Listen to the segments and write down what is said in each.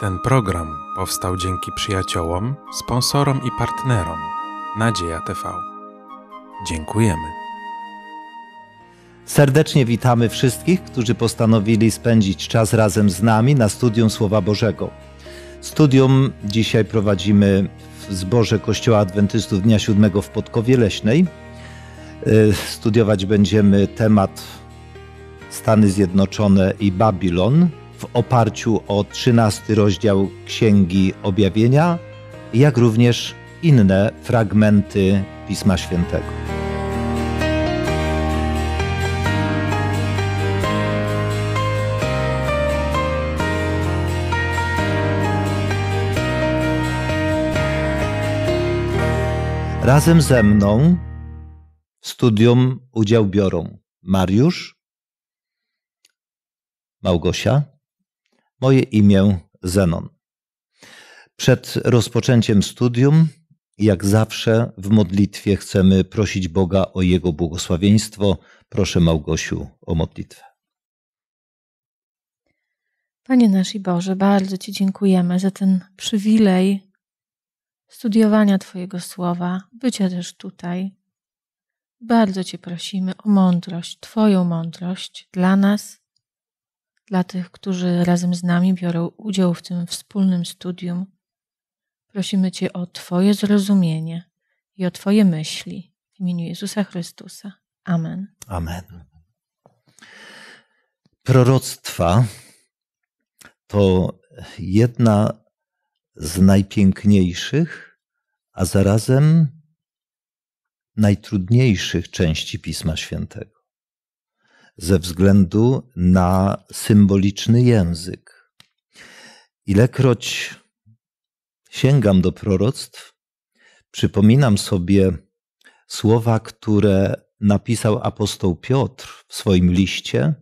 Ten program powstał dzięki przyjaciołom, sponsorom i partnerom Nadzieja TV. Dziękujemy. Serdecznie witamy wszystkich, którzy postanowili spędzić czas razem z nami na studium Słowa Bożego. Studium dzisiaj prowadzimy w zborze Kościoła Adwentystów Dnia Siódmego w Podkowie Leśnej. Y, studiować będziemy temat Stany Zjednoczone i Babilon, w oparciu o 13 rozdział Księgi Objawienia, jak również inne fragmenty Pisma Świętego. Razem ze mną w studium udział biorą Mariusz, Małgosia, Moje imię Zenon. Przed rozpoczęciem studium, jak zawsze, w modlitwie chcemy prosić Boga o Jego błogosławieństwo. Proszę Małgosiu o modlitwę. Panie nasz i Boże, bardzo Ci dziękujemy za ten przywilej studiowania Twojego słowa, bycia też tutaj. Bardzo Cię prosimy o mądrość, Twoją mądrość dla nas dla tych, którzy razem z nami biorą udział w tym wspólnym studium, prosimy Cię o Twoje zrozumienie i o Twoje myśli w imieniu Jezusa Chrystusa. Amen. Amen. Proroctwa to jedna z najpiękniejszych, a zarazem najtrudniejszych części Pisma Świętego ze względu na symboliczny język. Ilekroć sięgam do proroctw, przypominam sobie słowa, które napisał apostoł Piotr w swoim liście,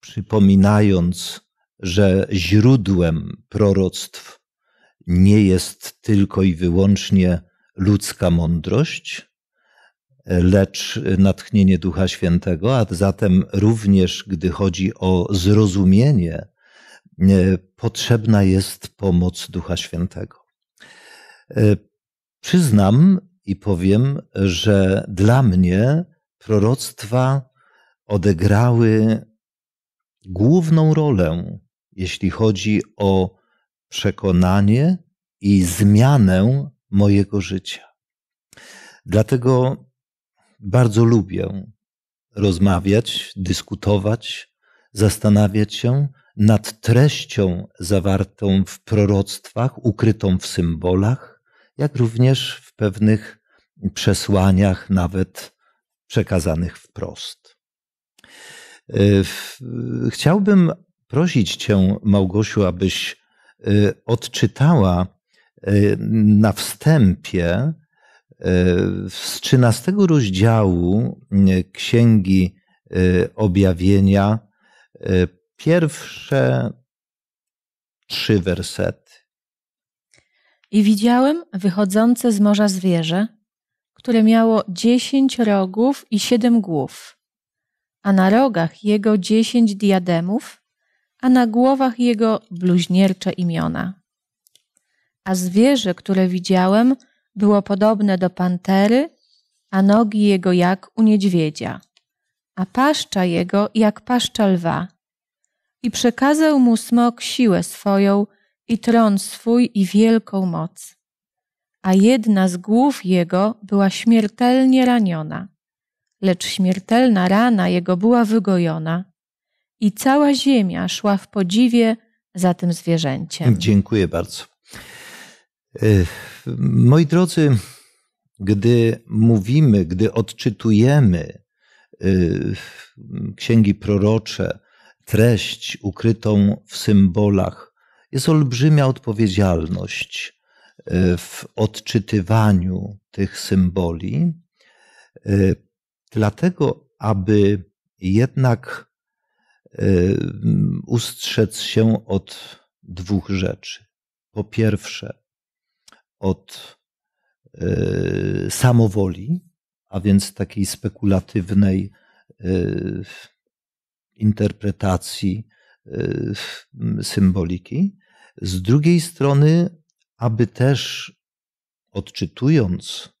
przypominając, że źródłem proroctw nie jest tylko i wyłącznie ludzka mądrość, lecz natchnienie Ducha Świętego, a zatem również gdy chodzi o zrozumienie, potrzebna jest pomoc Ducha Świętego. E, przyznam i powiem, że dla mnie proroctwa odegrały główną rolę, jeśli chodzi o przekonanie i zmianę mojego życia. Dlatego bardzo lubię rozmawiać, dyskutować, zastanawiać się nad treścią zawartą w proroctwach, ukrytą w symbolach, jak również w pewnych przesłaniach, nawet przekazanych wprost. Yy, chciałbym prosić Cię, Małgosiu, abyś yy, odczytała yy, na wstępie z 13 rozdziału e, Księgi e, Objawienia e, pierwsze trzy wersety. I widziałem wychodzące z morza zwierzę, które miało dziesięć rogów i siedem głów, a na rogach jego dziesięć diademów, a na głowach jego bluźniercze imiona. A zwierzę, które widziałem, było podobne do pantery, a nogi jego jak u niedźwiedzia, a paszcza jego jak paszcza lwa. I przekazał mu smok siłę swoją i tron swój i wielką moc. A jedna z głów jego była śmiertelnie raniona, lecz śmiertelna rana jego była wygojona i cała ziemia szła w podziwie za tym zwierzęciem. Dziękuję bardzo. Y, moi drodzy, gdy mówimy, gdy odczytujemy y, księgi prorocze, treść ukrytą w symbolach, jest olbrzymia odpowiedzialność y, w odczytywaniu tych symboli, dlatego aby jednak ustrzec się od dwóch rzeczy. Po pierwsze, od e, samowoli, a więc takiej spekulatywnej e, interpretacji e, symboliki. Z drugiej strony, aby też odczytując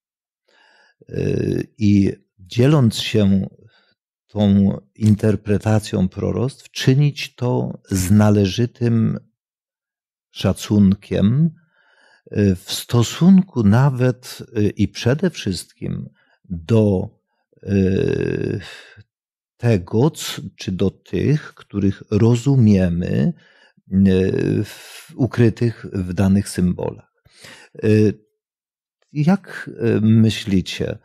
i dzieląc się tą interpretacją proroctw, czynić to z należytym szacunkiem, Y, w stosunku nawet y, i przede wszystkim do y, tego, czy do tych, których rozumiemy ukrytych w danych symbolach. Jak myślicie,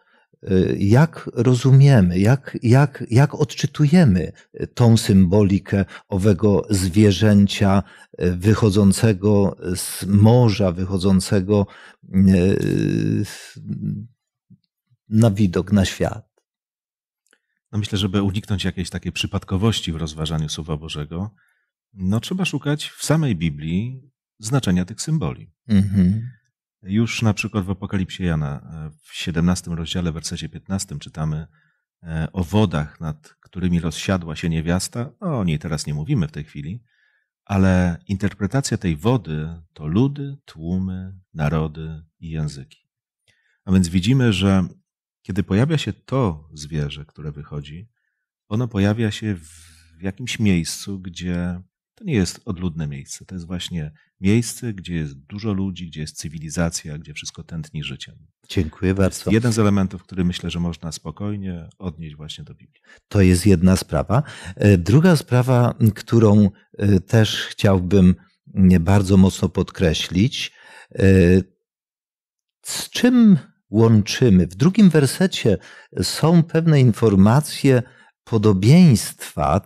Y, jak rozumiemy, jak, jak, jak odczytujemy tą symbolikę owego zwierzęcia y, wychodzącego z morza, wychodzącego y, na widok, na świat. No myślę, żeby uniknąć jakiejś takiej przypadkowości w rozważaniu Słowa Bożego, no trzeba szukać w samej Biblii znaczenia tych symboli. Mhm. Już na przykład w Apokalipsie Jana e, w 17 rozdziale, w wersecie 15 czytamy e, o wodach, nad którymi rozsiadła się niewiasta. No, o niej teraz nie mówimy w tej chwili, ale interpretacja tej wody to ludy, tłumy, narody i języki. A więc widzimy, że kiedy pojawia się to zwierzę, które wychodzi, ono pojawia się w jakimś miejscu, gdzie to nie jest odludne miejsce. To jest właśnie miejsce, gdzie jest dużo ludzi, gdzie jest cywilizacja, gdzie wszystko tętni życiem. Dziękuję to bardzo. jeden z elementów, który myślę, że można spokojnie odnieść właśnie do Biblii. To jest jedna sprawa. E, druga sprawa, którą e, też chciałbym mm, bardzo mocno podkreślić, e, z czym łączymy. W drugim wersecie są pewne informacje, podobieństwa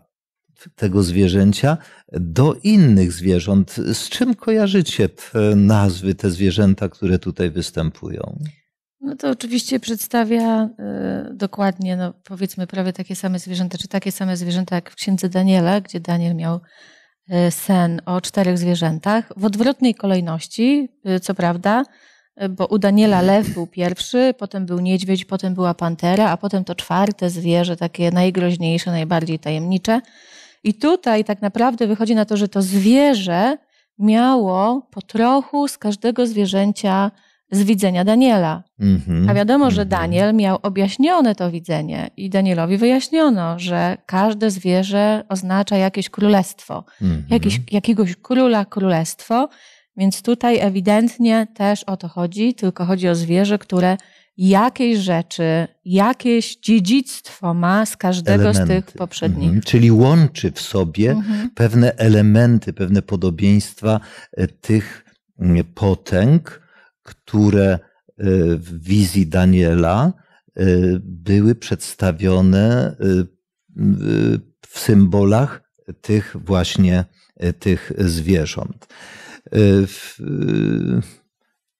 tego zwierzęcia do innych zwierząt. Z czym kojarzycie te nazwy, te zwierzęta, które tutaj występują? No to oczywiście przedstawia e, dokładnie, no powiedzmy, prawie takie same zwierzęta, czy takie same zwierzęta jak w księdze Daniela, gdzie Daniel miał e, sen o czterech zwierzętach w odwrotnej kolejności, e, co prawda, bo u Daniela lew był pierwszy, potem był niedźwiedź, potem była pantera, a potem to czwarte zwierzę, takie najgroźniejsze, najbardziej tajemnicze. I tutaj tak naprawdę wychodzi na to, że to zwierzę miało po trochu z każdego zwierzęcia z widzenia Daniela. Mm-hmm. A wiadomo, że mhm. Daniel miał objaśnione to widzenie i Danielowi wyjaśniono, że każde zwierzę oznacza jakieś królestwo, mm-hmm. jakiś, jakiegoś króla królestwo, więc tutaj ewidentnie też o to chodzi, tylko chodzi o zwierzę, które jakieś rzeczy, jakieś dziedzictwo ma z każdego elementy. z tych poprzednich. Mhm. Czyli łączy w sobie mhm. pewne elementy, pewne podobieństwa e, tych mm, potęg, które e, w wizji Daniela e, były przedstawione w symbolach tych właśnie tych zwierząt.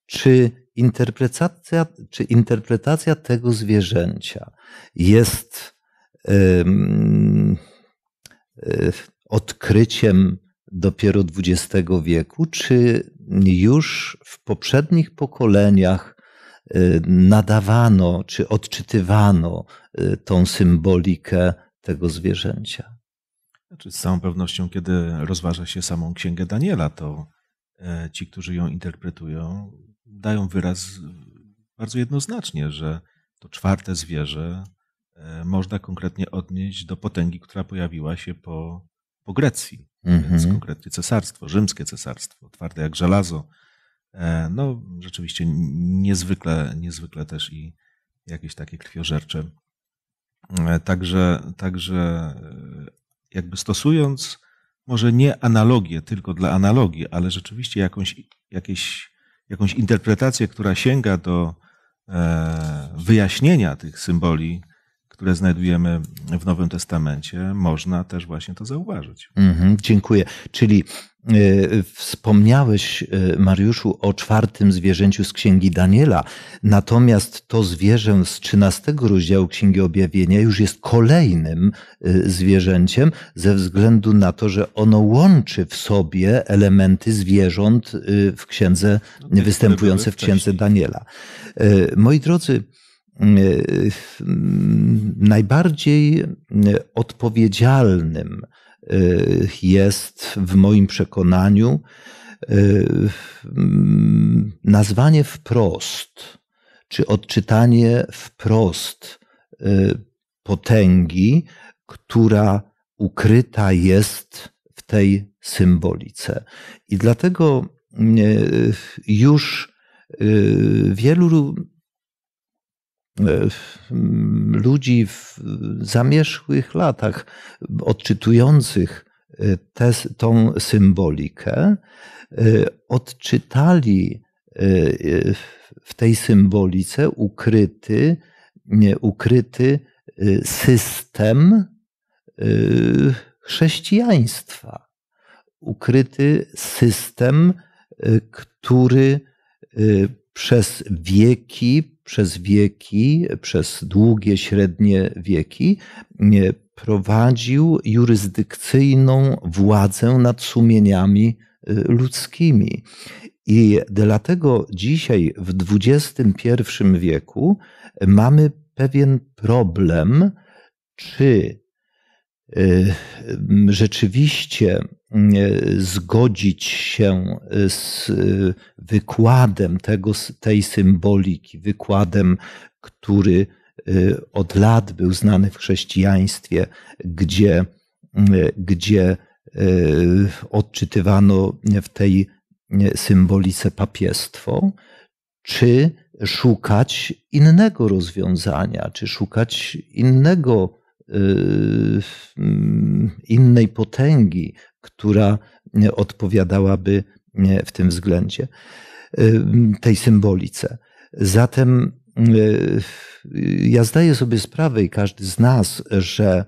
Czy interpretacja, czy interpretacja tego zwierzęcia jest um, odkryciem dopiero XX wieku, czy już w poprzednich pokoleniach e, nadawano czy odczytywano e, tą symbolikę tego zwierzęcia? Znaczy, z całą pewnością, kiedy rozważa się samą księgę Daniela, to ci, którzy ją interpretują, dają wyraz e, bardzo jednoznacznie, że to czwarte zwierzę e, można konkretnie odnieść do potęgi, która pojawiła się po, po Grecji, mhm. więc konkretnie cesarstwo, rzymskie cesarstwo, twarde jak żelazo. E, no, rzeczywiście niezwykle, niezwykle też i jakieś takie krwiożercze. Także, także jakby stosując może nie analogię tylko dla analogii, ale rzeczywiście jakąś, jakieś jakąś interpretację, która sięga do e, wyjaśnienia tych symboli które znajdujemy w Nowym Testamencie, można też właśnie to zauważyć. Mhm, dziękuję. Czyli y, wspomniałeś, y, Mariuszu, o czwartym zwierzęciu z księgi Daniela, natomiast to zwierzę z trzynastego rozdziału księgi Objawienia już jest kolejnym y, zwierzęciem, ze względu na to, że ono łączy w sobie elementy zwierząt y, w księdze, no, występujące w księdze Daniela. Y, moi drodzy, Mm, e, mm, najbardziej odpowiedzialnym e, jest w moim przekonaniu e, mm, nazwanie wprost, czy odczytanie wprost potęgi, która ukryta jest w tej symbolice. I dlatego już wielu E, ludzi w zamierzchłych latach, odczytujących e, tę tą symbolikę, e, odczytali w tej symbolice ukryty, ukryty system chrześcijaństwa, ukryty system, który przez wieki, przez wieki, przez długie, średnie wieki prowadził jurysdykcyjną władzę nad sumieniami y, ludzkimi. I dlatego dzisiaj w XXI wieku mamy pewien problem, czy Y, y, rzeczywiście y, zgodzić się z wykładem tego, tej symboliki, wykładem, który od lat był znany w chrześcijaństwie, gdzie, gdzie odczytywano w tej symbolice papiestwo, czy szukać innego rozwiązania, czy szukać innego Y, mm, innej potęgi, która e, odpowiadałaby e, w tym względzie e, tej symbolice. Zatem ja zdaję sobie sprawę i każdy z nas, że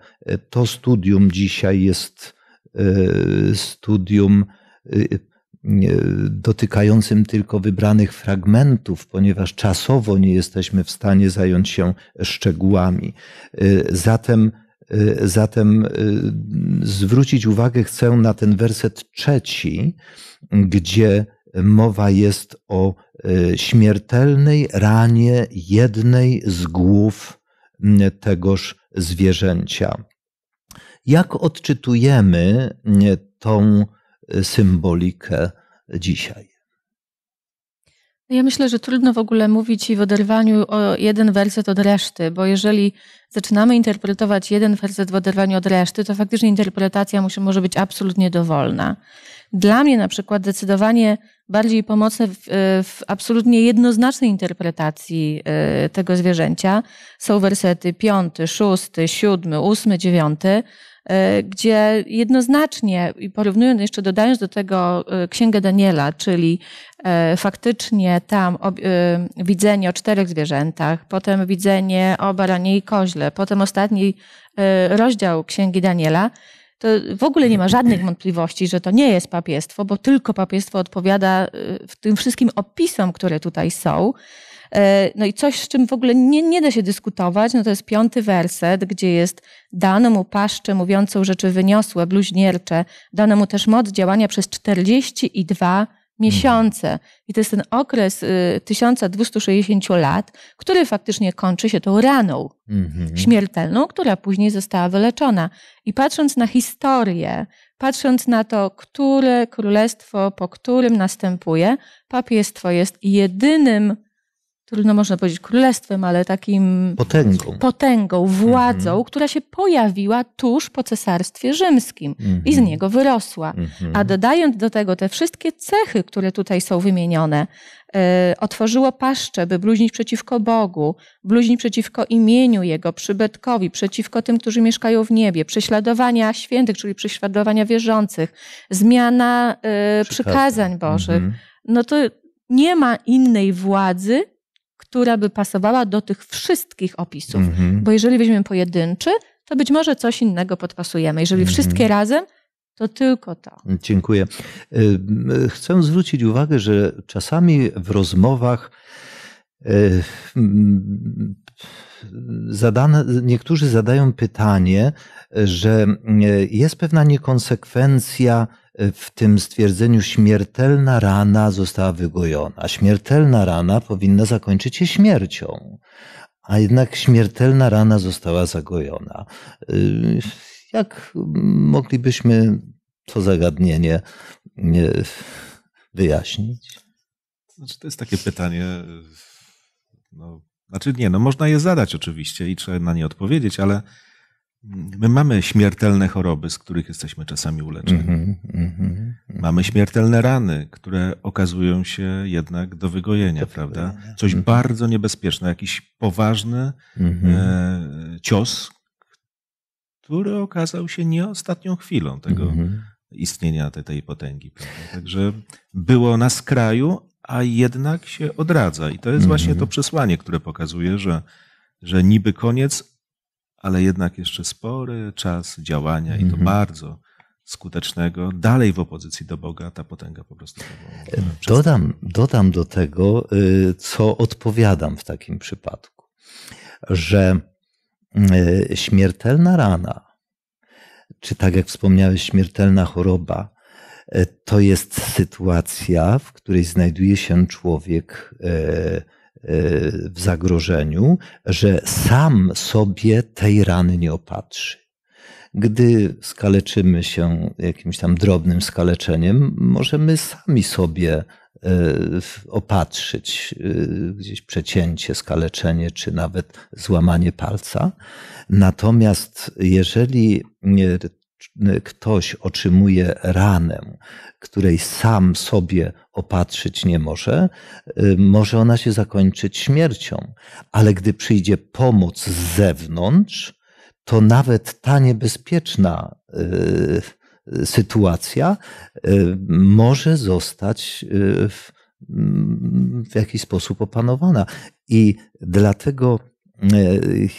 to studium dzisiaj jest studium dotykającym tylko wybranych fragmentów, ponieważ czasowo nie jesteśmy w stanie zająć się szczegółami. Y, zatem, y, zatem y, zwrócić uwagę chcę na ten werset trzeci, gdzie mowa jest o śmiertelnej ranie jednej z głów tegoż zwierzęcia. Jak odczytujemy tą symbolikę dzisiaj. No ja myślę, że trudno w ogóle mówić w oderwaniu o jeden werset od reszty, bo jeżeli zaczynamy interpretować jeden werset w oderwaniu od reszty, to faktycznie interpretacja musi, może być absolutnie dowolna. Dla mnie na przykład zdecydowanie bardziej pomocne w, e, w absolutnie jednoznacznej interpretacji e, tego zwierzęcia są wersety piąty, szósty, siódmy, ósmy, dziewiąty, E, gdzie jednoznacznie, i porównując jeszcze dodając do tego e, Księgę Daniela, czyli e, faktycznie tam widzenie o czterech zwierzętach, potem widzenie o baranie i koźle, potem ostatni rozdział Księgi Daniela, to w ogóle nie ma żadnych wątpliwości, że to nie jest papiestwo, bo tylko papiestwo odpowiada w tym wszystkim opisom, które tutaj są. E, no i coś, z czym w ogóle nie, nie da się dyskutować, no to jest piąty werset, gdzie jest dano mu paszczę mówiącą rzeczy wyniosłe, bluźniercze, dano mu też moc działania przez 42 miesiące. Mhm. I to jest ten okres 1260 y, lat, który faktycznie kończy się tą raną mhm. śmiertelną, która później została wyleczona. I patrząc na historię, patrząc na to, które królestwo po którym następuje, papiestwo jest jedynym trudno można powiedzieć królestwem, ale takim potęgą, potęgą mhm. władzą, mm -hmm. która się pojawiła tuż po cesarstwie rzymskim mm -hmm. i z mhm. niego wyrosła. Mm -hmm. A dodając do tego te wszystkie cechy, które tutaj są wymienione, yy, otworzyło paszczę, by bluźnić przeciwko Bogu, bluźnić przeciwko imieniu Jego, przybytkowi, przeciwko tym, którzy mieszkają w niebie, prześladowania świętych, czyli prześladowania wierzących, zmiana yy, przykazań Bożych. Mhm. No to nie ma innej władzy, która by pasowała do tych wszystkich opisów. Mhm. Bo jeżeli weźmiemy pojedynczy, to być może coś innego podpasujemy. Jeżeli mhm. wszystkie razem, to tylko to. Dziękuję. Chcę zwrócić uwagę, że czasami w rozmowach e, zadane, niektórzy zadają pytanie, że e, jest pewna niekonsekwencja e, w tym stwierdzeniu śmiertelna rana została wygojona. Śmiertelna rana powinna zakończyć się śmiercią, a jednak śmiertelna rana została zagojona. E, jak moglibyśmy to zagadnienie wyjaśnić? To, znaczy, to jest takie pytanie no, znaczy nie, no można je zadać oczywiście i trzeba na nie odpowiedzieć, ale my mamy śmiertelne choroby, z których jesteśmy czasami uleczeni. Mm-hmm, mm-hmm, mamy śmiertelne rany, które okazują się jednak do wygojenia, do prawda? Wygojenia. Coś mm-hmm. bardzo niebezpieczne, jakiś poważny mhm. e, cios, który okazał się nie ostatnią chwilą tego mhm. istnienia tej, tej potęgi. Prawda? Także było na skraju, a jednak się odradza. I to jest właśnie to mhm. przesłanie, które pokazuje, że, że niby koniec, ale jednak jeszcze spory czas działania i to mhm. bardzo skutecznego, dalej w opozycji do Boga, ta potęga po prostu. Dodam, dodam do tego, y, co odpowiadam w takim przypadku, że y, śmiertelna rana, czy tak jak wspomniałeś, śmiertelna choroba, E, to jest sytuacja, w której znajduje się człowiek e, e, w zagrożeniu, że sam sobie tej rany nie opatrzy. Gdy skaleczymy się jakimś tam drobnym skaleczeniem, możemy sami sobie opatrzyć gdzieś przecięcie, skaleczenie czy nawet złamanie palca. Natomiast jeżeli ktoś otrzymuje ranę, której sam sobie opatrzyć nie może, y, może ona się zakończyć śmiercią. Ale gdy przyjdzie pomoc z zewnątrz, to nawet ta niebezpieczna y, y, sytuacja może zostać w jakiś sposób opanowana. I dlatego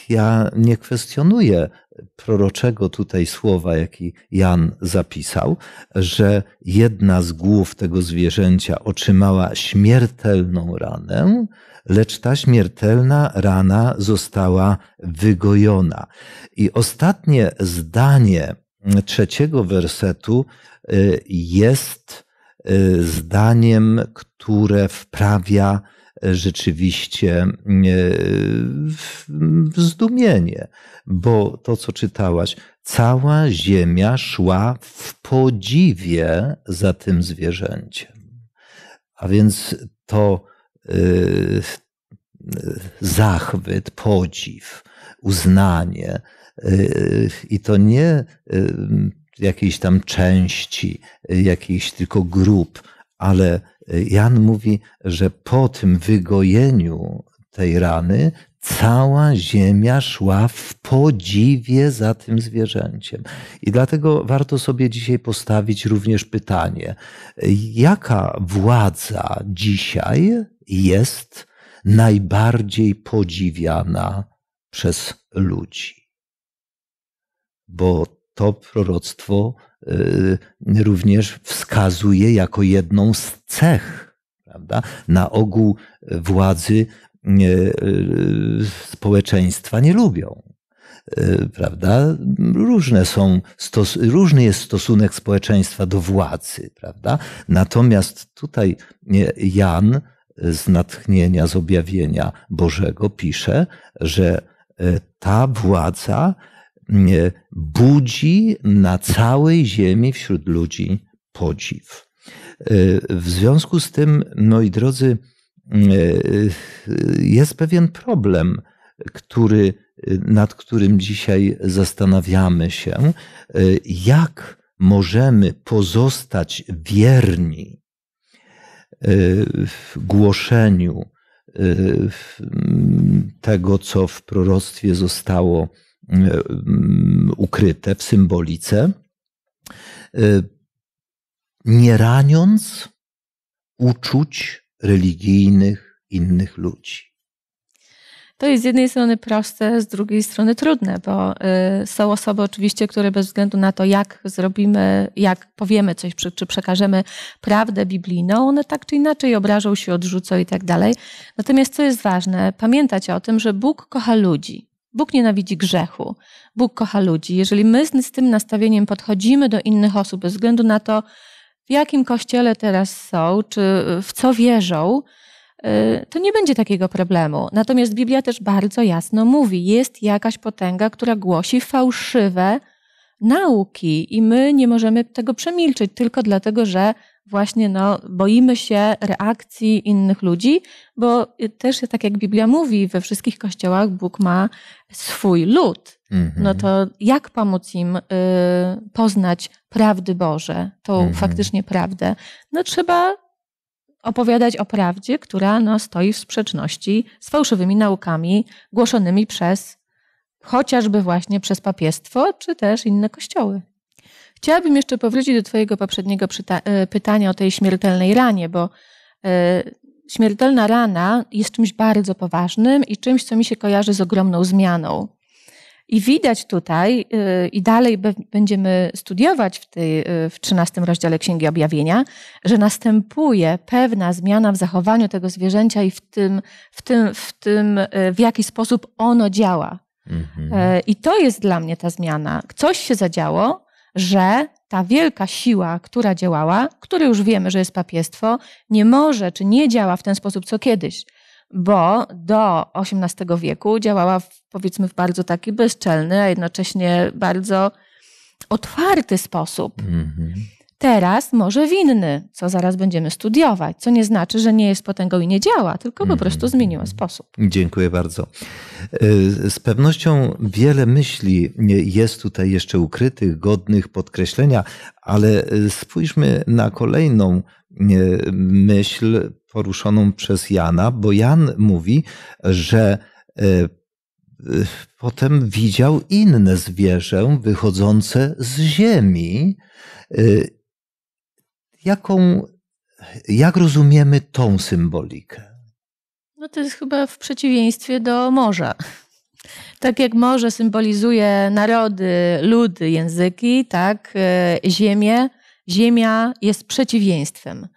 ja nie kwestionuję proroczego tutaj słowa, jaki Jan zapisał, że jedna z głów tego zwierzęcia otrzymała śmiertelną ranę, lecz ta śmiertelna rana została wygojona. I ostatnie zdanie trzeciego wersetu y, jest y, zdaniem, które wprawia rzeczywiście e, w zdumienie, bo to, co czytałaś, cała ziemia szła w podziwie za tym zwierzęciem. A więc to e, zachwyt, podziw, uznanie e, i to nie jakiejś tam części, jakichś tylko grup, ale e, Jan mówi, że po tym wygojeniu tej rany cała ziemia szła w podziwie za tym zwierzęciem. I dlatego warto sobie dzisiaj postawić również pytanie, jaka władza dzisiaj jest najbardziej podziwiana przez ludzi? Bo to proroctwo Y, również wskazuje jako jedną z cech. Prawda? Na ogół władzy y, y, społeczeństwa nie lubią. Prawda? Różne są, stos, różny jest stosunek społeczeństwa do władzy. Prawda? Natomiast tutaj Jan z natchnienia, z objawienia Bożego pisze, że ta władza E, budzi na całej ziemi wśród ludzi podziw. E, w związku z tym, moi drodzy, e, jest pewien problem, który, nad którym dzisiaj zastanawiamy się, jak możemy pozostać wierni w głoszeniu tego, co w proroctwie zostało Mm, ukryte w symbolice, y, nie raniąc uczuć religijnych innych ludzi. To jest z jednej strony proste, z drugiej strony trudne, bo y, są osoby oczywiście, które bez względu na to, jak zrobimy, jak powiemy coś, czy przekażemy prawdę biblijną, one tak czy inaczej obrażą się, odrzucą i tak dalej. Natomiast co jest ważne, pamiętać o tym, że Bóg kocha ludzi. Bóg nienawidzi grzechu, Bóg kocha ludzi. Jeżeli my z tym nastawieniem podchodzimy do innych osób bez względu na to, w jakim kościele teraz są, czy w co wierzą, y, to nie będzie takiego problemu. Natomiast Biblia też bardzo jasno mówi, jest jakaś potęga, która głosi fałszywe nauki i my nie możemy tego przemilczeć tylko dlatego, że właśnie no, boimy się reakcji innych ludzi, bo też tak jak Biblia mówi, we wszystkich kościołach Bóg ma swój lud. Mhm. No to jak pomóc im y, poznać prawdy Boże, tą mm -hmm. faktycznie prawdę? No trzeba opowiadać o prawdzie, która no, stoi w sprzeczności z fałszywymi naukami głoszonymi przez chociażby właśnie przez papiestwo, czy też inne kościoły. Chciałabym jeszcze powrócić do Twojego poprzedniego e, pytania o tej śmiertelnej ranie, bo e, śmiertelna rana jest czymś bardzo poważnym i czymś, co mi się kojarzy z ogromną zmianą. I widać tutaj, e, i dalej będziemy studiować w, tej, w 13 rozdziale Księgi Objawienia, że następuje pewna zmiana w zachowaniu tego zwierzęcia i w tym, w, tym, w, tym, w jaki sposób ono działa. Mhm. I to jest dla mnie ta zmiana. Coś się zadziało, że ta wielka siła, która działała, które już wiemy, że jest papiestwo, nie może czy nie działa w ten sposób co kiedyś, bo do XVIII wieku działała w, powiedzmy w bardzo taki bezczelny, a jednocześnie bardzo otwarty sposób. Mm -hmm. Teraz może winny, co zaraz będziemy studiować, co nie znaczy, że nie jest potęgą i nie działa, tylko po mhm. prostu zmieniła sposób. Dziękuję bardzo. E, z pewnością wiele myśli e, jest tutaj jeszcze ukrytych, godnych podkreślenia, ale e, spójrzmy na kolejną myśl poruszoną przez Jana, bo Jan mówi, że potem widział inne zwierzę wychodzące z ziemi jaką, jak rozumiemy tą symbolikę? No to jest chyba w przeciwieństwie do morza. Tak jak morze symbolizuje narody, ludy, języki, tak e, ziemię, ziemia jest przeciwieństwem.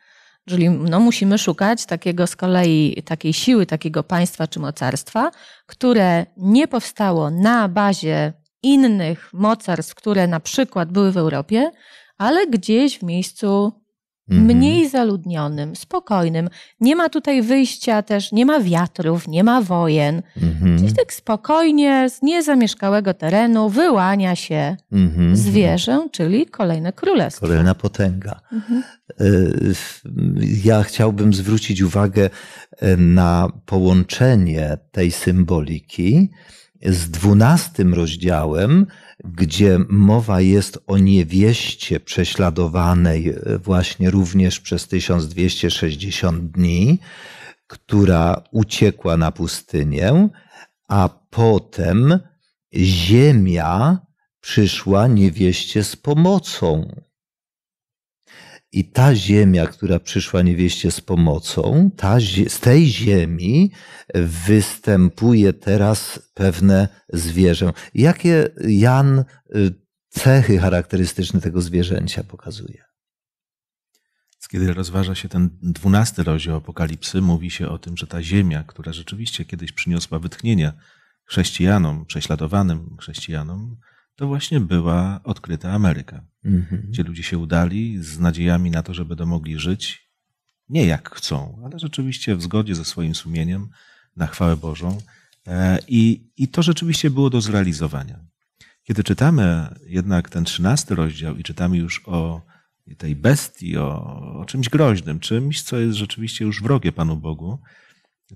Czyli no, musimy szukać takiego z kolei, takiej siły, takiego państwa czy mocarstwa, które nie powstało na bazie innych mocarstw, które na przykład były w Europie, ale gdzieś w miejscu Mhm. mniej zaludnionym, spokojnym. Nie ma tutaj wyjścia też, nie ma wiatrów, nie ma wojen. Mhm. Czyli tak spokojnie z niezamieszkałego terenu wyłania się mhm. zwierzę, czyli kolejne królestwo. Kolejna potęga. Mhm. E, ja chciałbym zwrócić uwagę e, na połączenie tej symboliki z dwunastym rozdziałem, gdzie mowa jest o niewieście prześladowanej e, właśnie również przez 1260 dni, która uciekła na pustynię, a potem ziemia przyszła niewieście z pomocą. I ta ziemia, która przyszła niewieście z pomocą, ta, z tej ziemi występuje teraz pewne zwierzę. Jakie Jan y, cechy charakterystyczne tego zwierzęcia pokazuje? Kiedy rozważa się ten dwunasty rozdział Apokalipsy, mówi się o tym, że ta ziemia, która rzeczywiście kiedyś przyniosła wytchnienia chrześcijanom, prześladowanym chrześcijanom, to właśnie była odkryta Ameryka, mhm. gdzie ludzie się udali z nadziejami na to, że będą mogli żyć nie jak chcą, ale rzeczywiście w zgodzie ze swoim sumieniem, na chwałę Bożą. E, I, i to rzeczywiście było do zrealizowania. Kiedy czytamy jednak ten trzynasty rozdział i czytamy już o tej bestii, o, o czymś groźnym, czymś, co jest rzeczywiście już wrogie Panu Bogu,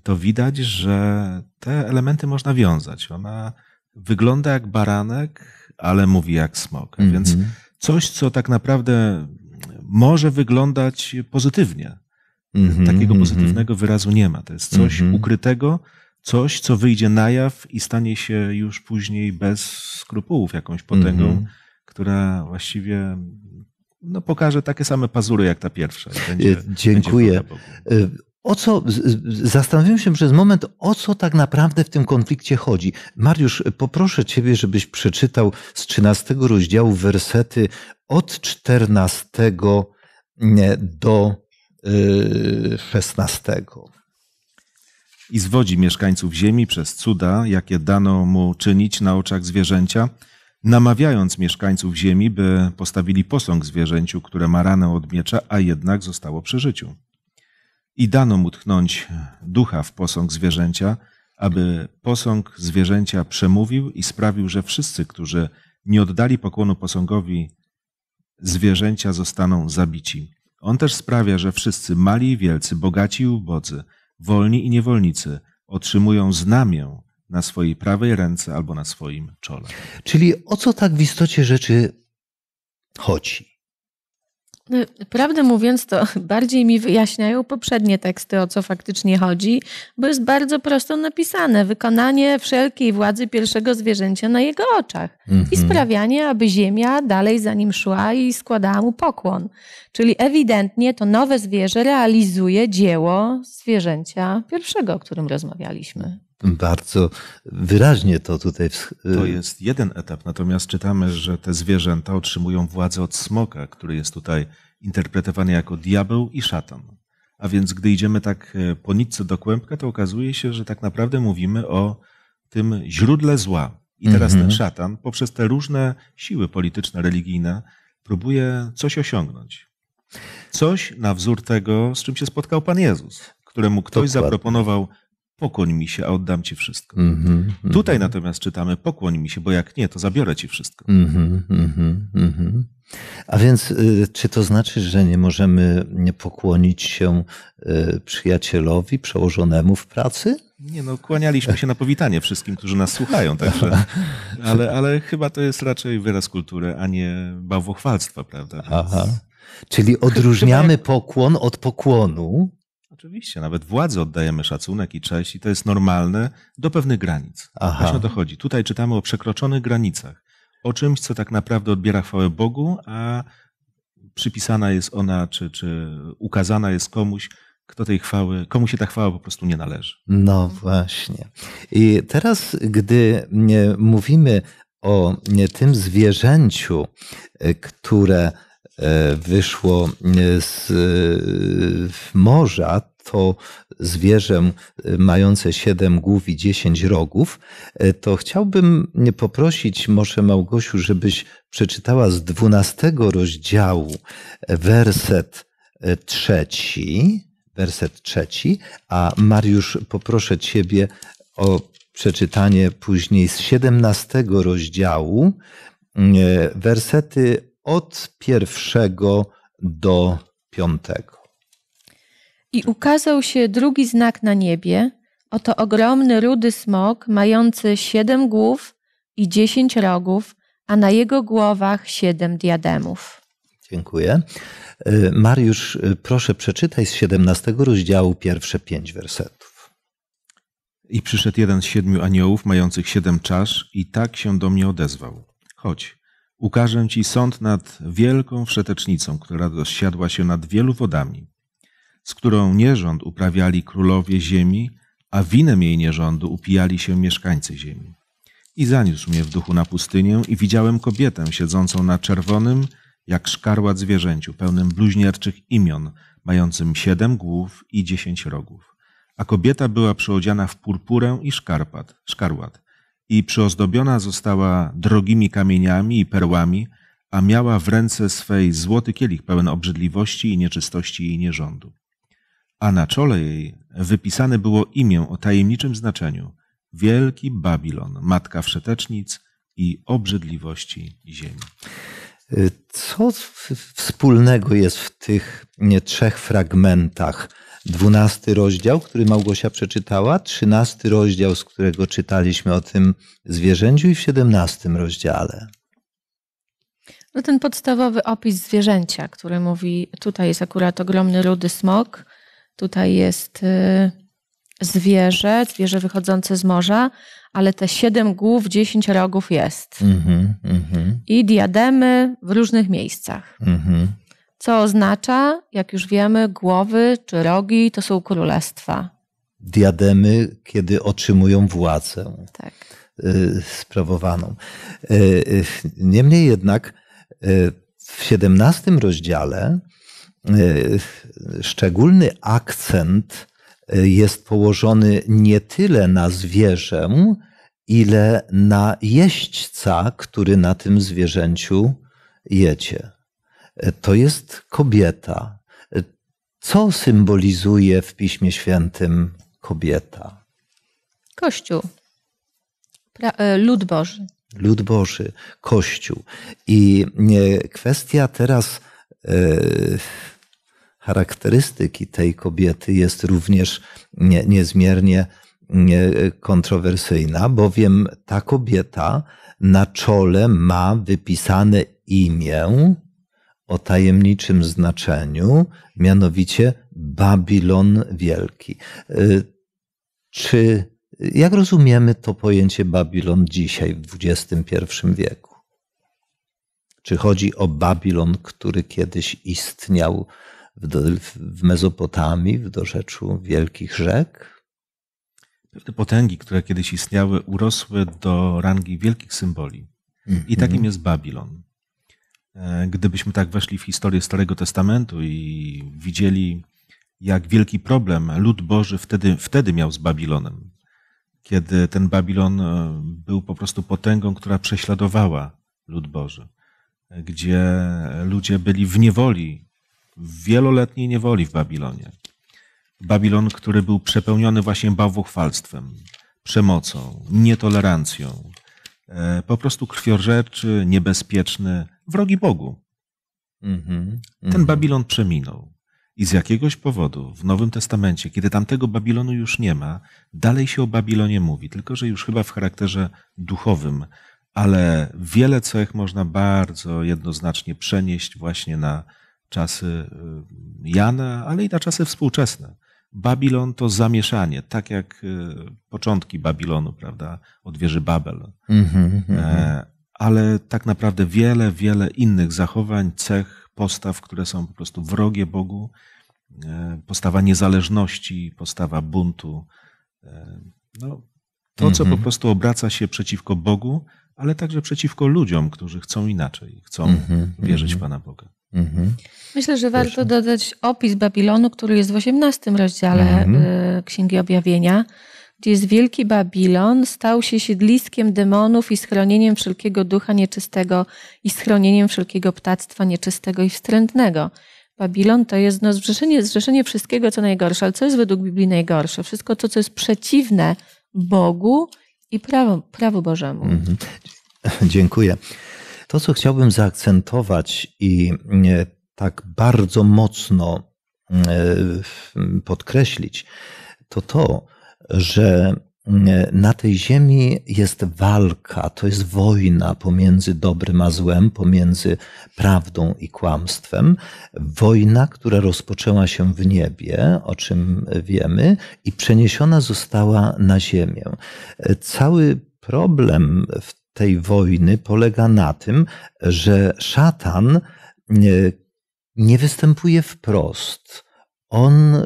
to widać, że te elementy można wiązać. Ona wygląda jak baranek, ale mówi jak smok. Mm -hmm. Więc mhm. coś, co tak naprawdę może wyglądać pozytywnie. Mm -hmm, Takiego mhm. pozytywnego wyrazu nie ma. To jest coś mhm. ukrytego, coś, co wyjdzie na jaw i stanie się już później bez skrupułów jakąś potęgą, która właściwie no, pokaże takie same pazury jak ta pierwsza. Będzie, e, Dziękuję. Będzie o co, zastanowiłem się przez moment, o co tak naprawdę w tym konflikcie chodzi. Mariusz, poproszę Ciebie, żebyś przeczytał z 13 rozdziału wersety od 14 do 16. Y, I zwodzi mieszkańców ziemi przez cuda, jakie dano mu czynić na oczach zwierzęcia, namawiając mieszkańców ziemi, by postawili posąg zwierzęciu, które ma ranę od miecza, a jednak zostało przy życiu i dano mu tchnąć ducha w posąg zwierzęcia, aby posąg zwierzęcia przemówił i sprawił, że wszyscy, którzy nie oddali pokłonu posągowi zwierzęcia, zostaną zabici. On też sprawia, że wszyscy mali i wielcy, bogaci i ubodzy, wolni i niewolnicy otrzymują znamię na swojej prawej ręce albo na swoim czole. Czyli o co tak w istocie rzeczy chodzi? No, prawdę mówiąc, to bardziej mi wyjaśniają poprzednie teksty, o co faktycznie chodzi, bo jest bardzo prosto napisane: wykonanie wszelkiej władzy pierwszego zwierzęcia na jego oczach mm -hmm. i mhm. sprawianie, aby ziemia dalej za nim szła i składała mu pokłon. Czyli ewidentnie to nowe zwierzę realizuje dzieło zwierzęcia pierwszego, o którym rozmawialiśmy bardzo wyraźnie to tutaj. To y, jest jeden etap, natomiast czytamy, że te zwierzęta otrzymują władzę od smoka, który jest tutaj interpretowany jako diabeł i szatan. A więc gdy idziemy tak e, po nitce do kłębka, to okazuje się, że tak naprawdę mówimy o tym źródle zła. I teraz mm -hmm. ten mhm. szatan poprzez te różne siły polityczne, religijne próbuje coś osiągnąć. Coś na wzór tego, z czym się spotkał Pan Jezus, któremu ktoś Dokładnie. zaproponował pokłoń mi się, a oddam ci wszystko. Mm-hmm, Tutaj mm-hmm. natomiast czytamy pokłoń mi się, bo jak nie, to zabiorę ci wszystko. Mm-hmm, a więc y, czy to znaczy, że nie możemy nie pokłonić się y, przyjacielowi, przełożonemu w pracy? Nie no, kłanialiśmy się na powitanie wszystkim, którzy nas słuchają, także, ale, ale chyba to jest raczej wyraz kultury, a nie bałwochwalstwa, prawda? Więc... Aha. Czyli odróżniamy pokłon od pokłonu. Oczywiście, nawet władzy oddajemy szacunek i cześć i to jest normalne do pewnych granic. Aha. Właśnie o to chodzi. Tutaj czytamy o przekroczonych granicach, o czymś, co tak naprawdę odbiera chwałę Bogu, a przypisana jest ona, czy, czy ukazana jest komuś, kto tej chwały, komu się ta chwała po prostu nie należy. No właśnie. I teraz, gdy e, mówimy o e, tym zwierzęciu, e, które E, wyszło e, z e, morza, to zwierzę mające siedem głów i dziesięć rogów, to chciałbym poprosić może Małgosiu, żebyś przeczytała z dwunastego rozdziału werset trzeci, werset trzeci, a Mariusz poproszę ciebie o przeczytanie później z siedemnastego rozdziału, wersety od pierwszego do piątego. I ukazał się drugi znak na niebie. Oto ogromny rudy smok, mający siedem głów i dziesięć rogów, a na jego głowach siedem diademów. Dziękuję. Y, Mariusz, y, proszę przeczytaj z 17 rozdziału pierwsze pięć wersetów. I przyszedł jeden z siedmiu aniołów mających siedem czasz i tak się do mnie odezwał. Chodź, Ukażę ci sąd nad wielką wszetecznicą, która rozsiadła się nad wielu wodami, z którą nierząd uprawiali królowie ziemi, a winem jej nierządu upijali się mieszkańcy ziemi. I zaniósł mnie w duchu na pustynię i widziałem kobietę siedzącą na czerwonym, jak szkarłat zwierzęciu, pełnym bluźnierczych imion, mającym siedem głów i dziesięć rogów. A kobieta była przyodziana w purpurę i szkarpat, szkarłat i przyozdobiona została drogimi kamieniami i perłami, a miała w ręce swej złoty kielich pełen obrzydliwości i nieczystości jej nierządu. A na czole jej wypisane było imię o tajemniczym znaczeniu – Wielki Babilon, matka wszetecznic i obrzydliwości ziemi. Y, co wspólnego jest w tych trzech fragmentach? 12 rozdział, który Małgosia przeczytała, 13 rozdział, z którego czytaliśmy o tym zwierzęciu i w 17 rozdziale. No ten podstawowy opis zwierzęcia, który mówi, tutaj jest akurat ogromny rudy smok, tutaj jest y, zwierzę, zwierzę wychodzące z morza, ale te siedem głów, dziesięć rogów jest. Mm -hmm, mm -hmm. I diademy w różnych miejscach. Mm -hmm co oznacza, jak już wiemy, głowy czy rogi to są królestwa. Diademy, kiedy otrzymują władzę tak. Y, sprawowaną. Y, y, niemniej jednak w XVII rozdziale szczególny akcent jest położony nie tyle na zwierzę, ile na jeźdźca, który na tym zwierzęciu jecie to jest kobieta. Co symbolizuje w Piśmie Świętym kobieta? Kościół. Pra- e, lud Boży. Lud Boży, Kościół. I e, kwestia teraz e, charakterystyki tej kobiety jest również nie, niezmiernie kontrowersyjna, bowiem ta kobieta na czole ma wypisane imię o tajemniczym znaczeniu, mianowicie Babilon Wielki. Y, czy, jak rozumiemy to pojęcie Babilon dzisiaj, w XXI wieku? Czy chodzi o Babilon, który kiedyś istniał w, w Mezopotamii, w dorzeczu wielkich rzek? Pewne potęgi, które kiedyś istniały, urosły do rangi wielkich symboli. Mm -hmm. I takim mhm. jest Babilon. E, gdybyśmy tak weszli w historię Starego Testamentu i widzieli, jak wielki problem lud Boży wtedy, wtedy miał z Babilonem, kiedy ten Babilon e, był po prostu potęgą, która prześladowała lud Boży, e, gdzie ludzie byli w niewoli, w wieloletniej niewoli w Babilonie. Babilon, który był przepełniony właśnie bałwochwalstwem, przemocą, nietolerancją, po prostu krwiożerczy, niebezpieczny, wrogi Bogu. Mm-hmm, Ten mhm. Babilon przeminął. I z jakiegoś powodu w Nowym Testamencie, kiedy tamtego Babilonu już nie ma, dalej się o Babilonie mówi, tylko że już chyba w charakterze duchowym, ale wiele cech można bardzo jednoznacznie przenieść właśnie na czasy y, Jana, ale i na czasy współczesne. Babilon to zamieszanie, tak jak y, początki Babilonu, prawda, od wieży Babel. Mm-hmm, mm-hmm ale tak naprawdę wiele, wiele innych zachowań, cech, postaw, które są po prostu wrogie Bogu, e, postawa niezależności, postawa buntu. E, no, to, co po mhm. prostu obraca się przeciwko Bogu, ale także przeciwko ludziom, którzy chcą inaczej, chcą mhm, mhm. wierzyć w Pana Boga. Myślę, że Proszę. warto no. dodać opis Babilonu, który jest w 18 rozdziale e, Księgi Objawienia. Gdzie jest wielki Babilon stał się siedliskiem demonów i schronieniem wszelkiego ducha nieczystego i schronieniem wszelkiego ptactwa nieczystego i wstrętnego. Babilon to jest no, zrzeszenie, zrzeszenie wszystkiego, co najgorsze. Ale co jest według Biblii najgorsze? Wszystko to, co jest przeciwne Bogu i prawu, prawu Bożemu. Mhm. Dziękuję. To, co chciałbym zaakcentować i e, tak bardzo mocno e, podkreślić, to to, że mm, na tej ziemi jest walka, to jest wojna pomiędzy dobrem a złem, pomiędzy prawdą i kłamstwem. Wojna, która rozpoczęła się w niebie, o czym wiemy, i przeniesiona została na ziemię. Cały problem w tej wojny polega na tym, że szatan nie występuje wprost. On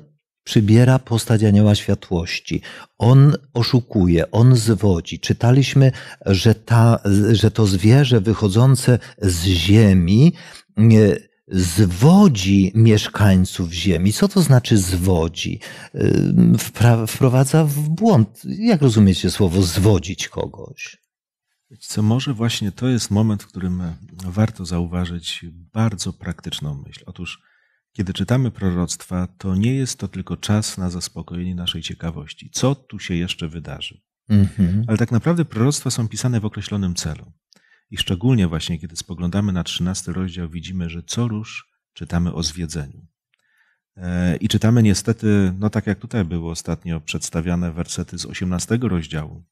przybiera postać anioła światłości. On oszukuje, on zwodzi. Czytaliśmy, że, ta, że to zwierzę wychodzące z ziemi e, zwodzi mieszkańców ziemi. Co to znaczy zwodzi? E, wprowadza w błąd. Jak rozumiecie słowo zwodzić kogoś? Co może właśnie to jest moment, w którym warto zauważyć bardzo praktyczną myśl. Otóż kiedy czytamy proroctwa, to nie jest to tylko czas na zaspokojenie naszej ciekawości. Co tu się jeszcze wydarzy? Mhm. Ale tak naprawdę proroctwa są pisane w określonym celu. I szczególnie właśnie, kiedy spoglądamy na 13 rozdział, widzimy, że co rusz czytamy o zwiedzeniu. E, I czytamy niestety, no tak jak tutaj były ostatnio przedstawiane wersety z 18 rozdziału,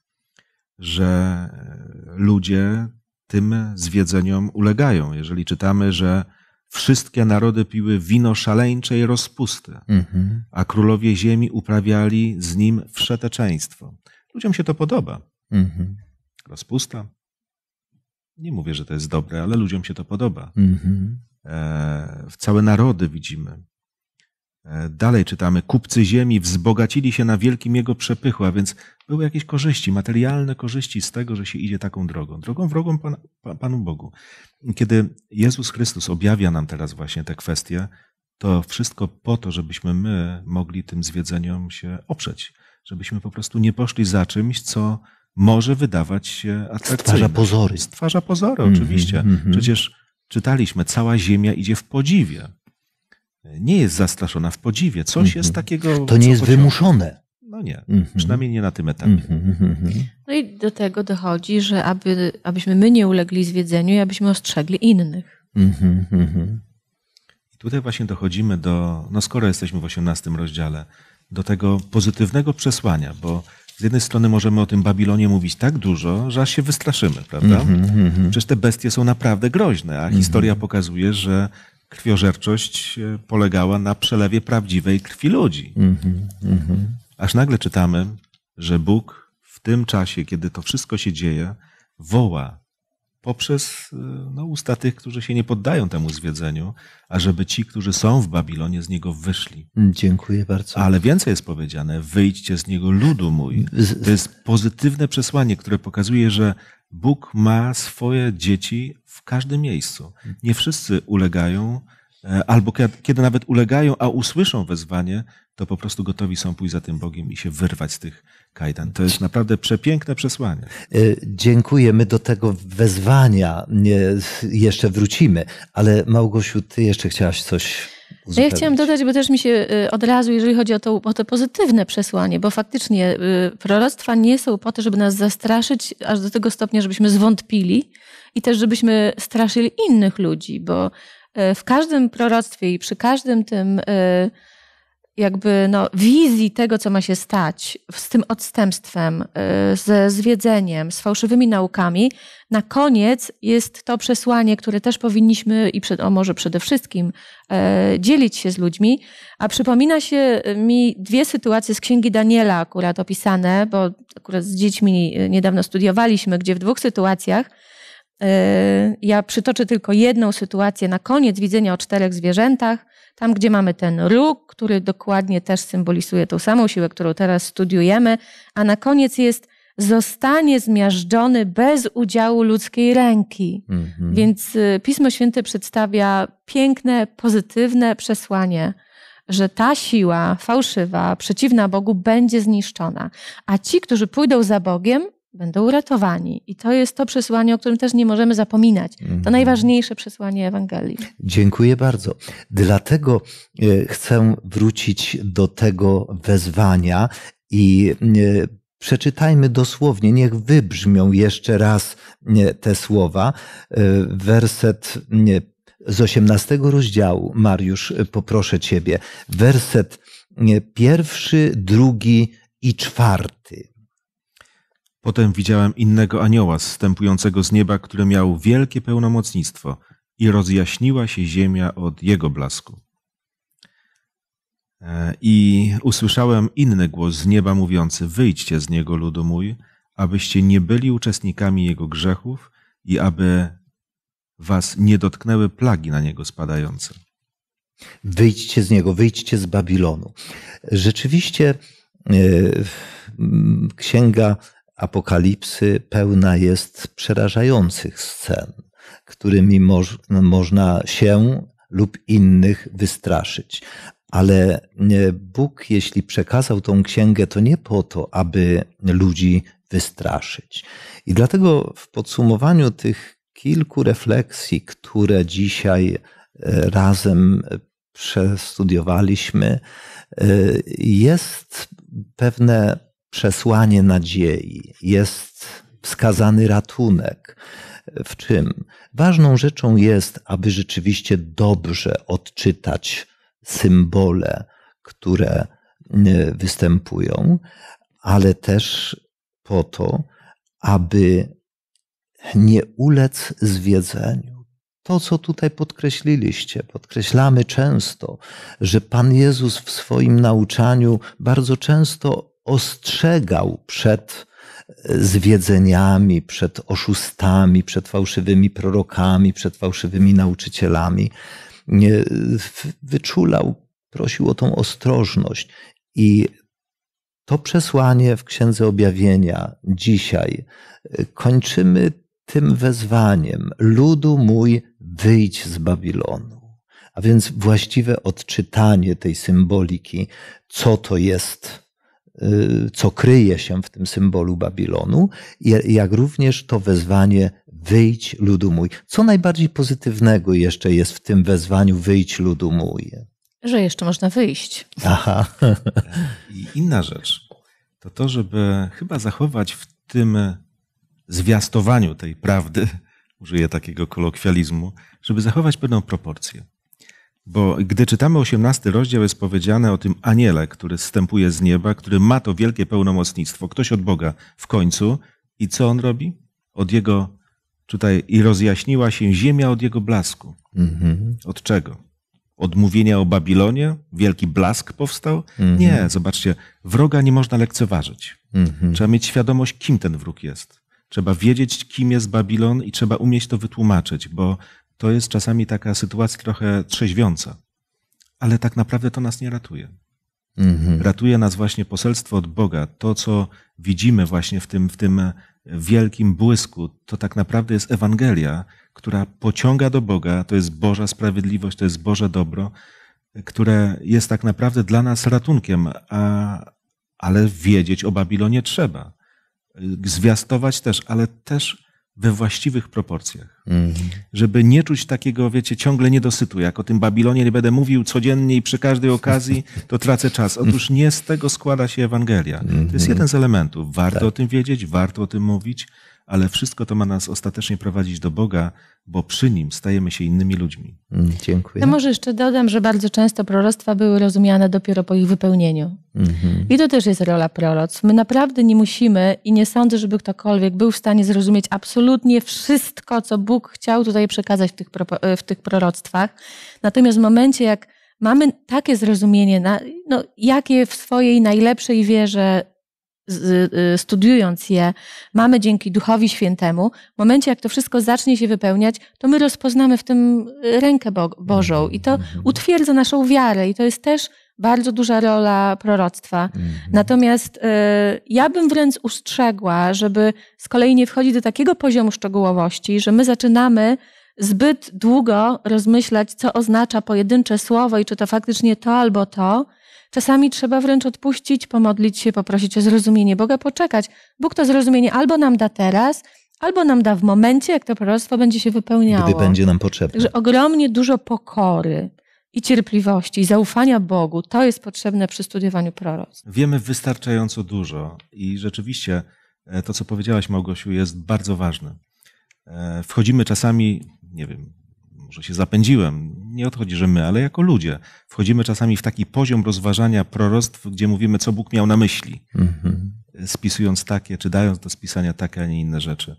że e, ludzie tym zwiedzeniom ulegają. Jeżeli czytamy, że Wszystkie narody piły wino szaleńczej rozpusty, mhm. a królowie ziemi uprawiali z nim wszeteczeństwo. Ludziom się to podoba. Mhm. Rozpusta. Nie mówię, że to jest dobre, ale ludziom się to podoba. Mhm. E, całe narody widzimy. E, dalej czytamy, kupcy ziemi wzbogacili się na wielkim jego przepychu, a więc były jakieś korzyści, materialne korzyści z tego, że się idzie taką drogą, drogą wrogą Panu Bogu. Kiedy Jezus Chrystus objawia nam teraz właśnie te kwestie, to wszystko po to, żebyśmy my mogli tym zwiedzeniom się oprzeć, żebyśmy po prostu nie poszli za czymś, co może wydawać się atrakcyjne. Stwarza pozory. Stwarza pozory, mhm, oczywiście. Mm -hmm, mm -hmm. Przecież czytaliśmy, cała ziemia idzie w podziwie nie jest zastraszona w podziwie. Coś mm-hmm. jest takiego. To nie jest pociąga. wymuszone. No nie, mm-hmm. nie na tym etapie. Mm-hmm. No i do tego dochodzi, że aby, abyśmy my nie ulegli zwiedzeniu i abyśmy ostrzegli innych. I tutaj właśnie dochodzimy do, no skoro jesteśmy w 18 rozdziale, do tego pozytywnego przesłania, bo z jednej strony możemy o tym Babilonie mówić tak dużo, że aż się wystraszymy, prawda? Mm-hmm, Przecież te bestie są naprawdę groźne, a mm-hmm. historia pokazuje, że krwiożerczość e, polegała na przelewie prawdziwej krwi ludzi. Mm-hmm, mm-hmm. Aż nagle czytamy, że Bóg w tym czasie, kiedy to wszystko się dzieje, woła poprzez y, no, usta tych, którzy się nie poddają temu zwiedzeniu, a żeby ci, którzy są w Babilonie, z niego wyszli. Mm, dziękuję bardzo. Ale więcej jest powiedziane, wyjdźcie z niego ludu mój. To jest pozytywne przesłanie, które pokazuje, że Bóg ma swoje dzieci w każdym miejscu. Nie wszyscy ulegają E, albo kiedy nawet ulegają, a usłyszą wezwanie, to po prostu gotowi są pójść za tym Bogiem i się wyrwać z tych kajdan. To jest naprawdę przepiękne przesłanie. E, dziękujemy do tego wezwania. Jeszcze wrócimy, ale Małgosiu, ty jeszcze chciałaś coś Uzupełnić. No ja chciałam dodać, bo też mi się e, od razu, jeżeli chodzi o to, o to pozytywne przesłanie, bo faktycznie proroctwa nie są po to, żeby nas zastraszyć aż do tego stopnia, żebyśmy zwątpili i też żebyśmy straszyli innych ludzi, bo E, w każdym proroctwie i przy każdym tym e, jakby no, wizji tego, co ma się stać, z tym odstępstwem, e, ze zwiedzeniem, z fałszywymi naukami, na koniec jest to przesłanie, które też powinniśmy i przed, o może przede wszystkim dzielić się z ludźmi. A przypomina się mi dwie sytuacje z księgi Daniela, akurat opisane, bo akurat z dziećmi niedawno studiowaliśmy, gdzie w dwóch sytuacjach Yy, ja przytoczę tylko jedną sytuację na koniec widzenia o czterech zwierzętach. Tam, gdzie mamy ten róg, który dokładnie też symbolizuje tą samą siłę, którą teraz studiujemy, a na koniec jest zostanie zmiażdżony bez udziału ludzkiej ręki. Mhm. Więc y, Pismo Święte przedstawia piękne, pozytywne przesłanie, że ta siła fałszywa, przeciwna Bogu, będzie zniszczona, a ci, którzy pójdą za Bogiem, będą uratowani. I to jest to przesłanie, o którym też nie możemy zapominać. To mhm. najważniejsze przesłanie Ewangelii. Dziękuję bardzo. Dlatego e, chcę wrócić do tego wezwania i e, przeczytajmy dosłownie, niech wybrzmią jeszcze raz e, te słowa. Werset z 18 rozdziału, Mariusz, poproszę Ciebie. Werset pierwszy, drugi i czwarty. Potem widziałem innego anioła zstępującego z nieba, który miał wielkie pełnomocnictwo i rozjaśniła się ziemia od jego blasku. E, I usłyszałem inny głos z nieba mówiący: Wyjdźcie z niego, ludu mój, abyście nie byli uczestnikami jego grzechów i aby was nie dotknęły plagi na niego spadające. Wyjdźcie z niego, wyjdźcie z Babilonu. Rzeczywiście e, księga Apokalipsy pełna jest przerażających scen, którymi moż, można się lub innych wystraszyć. Ale e, Bóg, jeśli przekazał tą księgę, to nie po to, aby ludzi wystraszyć. I dlatego w podsumowaniu tych kilku refleksji, które dzisiaj e, razem przestudiowaliśmy, e, jest pewne przesłanie nadziei, jest wskazany ratunek. W czym? Ważną rzeczą jest, aby rzeczywiście dobrze odczytać symbole, które y, występują, ale też po to, aby nie ulec zwiedzeniu. To, co tutaj podkreśliliście, podkreślamy często, że Pan Jezus w swoim nauczaniu bardzo często ostrzegał przed e, zwiedzeniami, przed oszustami, przed fałszywymi prorokami, przed fałszywymi nauczycielami. Wyczulał, prosił o tą ostrożność. I to przesłanie w Księdze Objawienia dzisiaj e, kończymy tym wezwaniem: Ludu mój, wyjdź z Babilonu. A więc właściwe odczytanie tej symboliki, co to jest Y, co kryje się w tym symbolu Babilonu, jak również to wezwanie wyjdź ludu mój. Co najbardziej pozytywnego jeszcze jest w tym wezwaniu wyjdź ludu mój? Że jeszcze można wyjść. Aha. I inna rzecz to to, żeby chyba zachować w tym zwiastowaniu tej prawdy, użyję takiego kolokwializmu, żeby zachować pewną proporcję. Bo gdy czytamy 18 rozdział, jest powiedziane o tym aniele, który wstępuje z nieba, który ma to wielkie pełnomocnictwo, ktoś od Boga w końcu. I co on robi? Od jego, tutaj, i rozjaśniła się ziemia od jego blasku. Mhm. Od czego? Od mówienia o Babilonie? Wielki blask powstał? Mhm. Nie, zobaczcie, wroga nie można lekceważyć. Mhm. Trzeba mieć świadomość, kim ten wróg jest. Trzeba wiedzieć, kim jest Babilon i trzeba umieć to wytłumaczyć, bo to jest czasami taka sytuacja trochę trzeźwiąca, ale tak naprawdę to nas nie ratuje. Mhm. Ratuje nas właśnie poselstwo od Boga. To, co widzimy właśnie w tym, w tym wielkim błysku, to tak naprawdę jest Ewangelia, która pociąga do Boga. To jest Boża sprawiedliwość, to jest Boże dobro, które jest tak naprawdę dla nas ratunkiem, a, ale wiedzieć o Babilonie trzeba. Zwiastować też, ale też we właściwych proporcjach. Mm. Żeby nie czuć takiego, wiecie, ciągle niedosytu. Jak o tym Babilonie nie będę mówił codziennie i przy każdej okazji, to tracę czas. Otóż nie z tego składa się Ewangelia. To jest mhm. jeden z elementów. Warto tak. o tym wiedzieć, warto o tym mówić, ale wszystko to ma nas ostatecznie prowadzić do Boga, bo przy Nim stajemy się innymi ludźmi. Mm, dziękuję. To może jeszcze dodam, że bardzo często proroctwa były rozumiane dopiero po ich wypełnieniu. Mm-hmm. I to też jest rola proroctw. My naprawdę nie musimy i nie sądzę, żeby ktokolwiek był w stanie zrozumieć absolutnie wszystko, co Bóg chciał tutaj przekazać w tych, e, w tych proroctwach. Natomiast w momencie, jak mamy takie zrozumienie, no, jakie w swojej najlepszej wierze Y, y, studiując je, mamy dzięki Duchowi Świętemu, w momencie jak to wszystko zacznie się wypełniać, to my rozpoznamy w tym y, rękę Bo Bożą i to mhm, mhm. utwierdza naszą wiarę i to jest też bardzo duża rola proroctwa. Mhm. Natomiast y, ja bym wręcz ustrzegła, żeby z kolei nie wchodzić do takiego poziomu szczegółowości, że my zaczynamy zbyt długo rozmyślać, co oznacza pojedyncze słowo i czy to faktycznie to albo to, Czasami trzeba wręcz odpuścić, pomodlić się, poprosić o zrozumienie Boga, poczekać. Bóg to zrozumienie albo nam da teraz, albo nam da w momencie, jak to proroctwo będzie się wypełniało. Gdy będzie nam potrzebne. Także ogromnie dużo pokory i cierpliwości, i zaufania Bogu, to jest potrzebne przy studiowaniu proroctw. Wiemy wystarczająco dużo i rzeczywiście e, to, co powiedziałaś, Małgosiu, jest bardzo ważne. E, wchodzimy czasami, nie wiem, może się zapędziłem, nie odchodzi, że my, ale jako ludzie wchodzimy czasami w taki poziom rozważania proroctw, gdzie mówimy, co Bóg miał na myśli, mhm. spisując takie, czy dając do spisania takie, a nie inne rzeczy.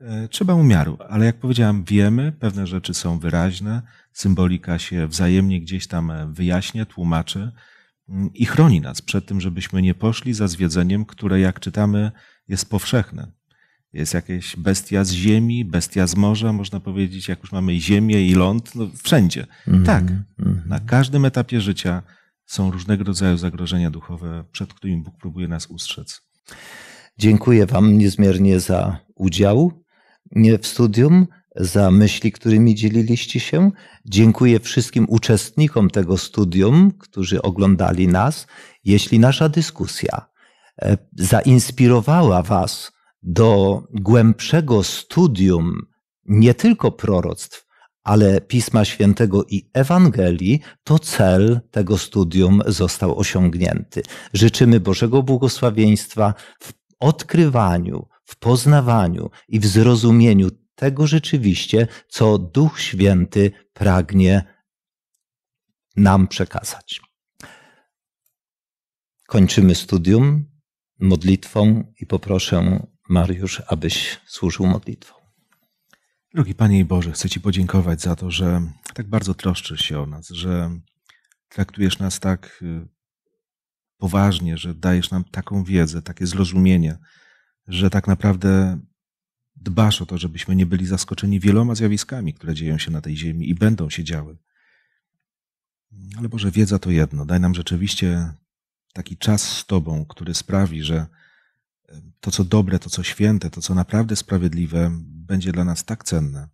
E, trzeba umiaru, ale jak powiedziałem, wiemy, pewne rzeczy są wyraźne, symbolika się wzajemnie gdzieś tam e, wyjaśnia, tłumaczy mm, i chroni nas przed tym, żebyśmy nie poszli za zwiedzeniem, które, jak czytamy, jest powszechne jest jakaś bestia z ziemi, bestia z morza, można powiedzieć, jak już mamy i ziemię, i ląd, no wszędzie. Mhm, tak, mhm. na każdym etapie życia są różnego rodzaju zagrożenia duchowe, przed którymi Bóg próbuje nas ustrzec. Dziękuję Wam niezmiernie za udział w studium, za myśli, którymi dzieliliście się. Dziękuję wszystkim uczestnikom tego studium, którzy oglądali nas. Jeśli nasza dyskusja e, zainspirowała Was, do głębszego studium nie tylko proroctw, ale Pisma Świętego i Ewangelii, to cel tego studium został osiągnięty. Życzymy Bożego błogosławieństwa w odkrywaniu, w poznawaniu i w zrozumieniu tego rzeczywiście, co Duch Święty pragnie nam przekazać. Kończymy studium modlitwą i poproszę Mariusz, abyś służył modlitwą. Drogi Panie i Boże, chcę Ci podziękować za to, że tak bardzo troszczysz się o nas, że traktujesz nas tak y, poważnie, że dajesz nam taką wiedzę, takie zrozumienie, że tak naprawdę dbasz o to, żebyśmy nie byli zaskoczeni wieloma zjawiskami, które dzieją się na tej ziemi i będą się działy. Ale Boże, wiedza to jedno. Daj nam rzeczywiście taki czas z Tobą, który sprawi, że to, co dobre, to, co święte, to, co naprawdę sprawiedliwe, będzie dla nas tak cenne.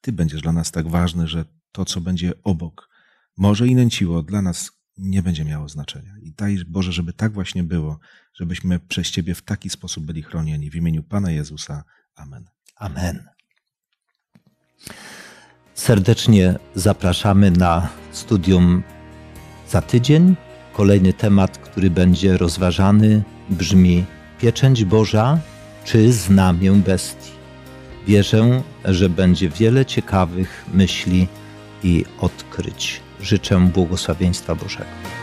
Ty będziesz dla nas tak ważny, że to, co będzie obok, może i nęciło, dla nas nie będzie miało znaczenia. I daj Boże, żeby tak właśnie było, żebyśmy przez Ciebie w taki sposób byli chronieni. W imieniu Pana Jezusa. Amen. Amen. Serdecznie zapraszamy na studium za tydzień. Kolejny temat, który będzie rozważany, brzmi pieczęć Boża czy znamię bestii. Wierzę, że będzie wiele ciekawych myśli i odkryć. Życzę błogosławieństwa Bożego.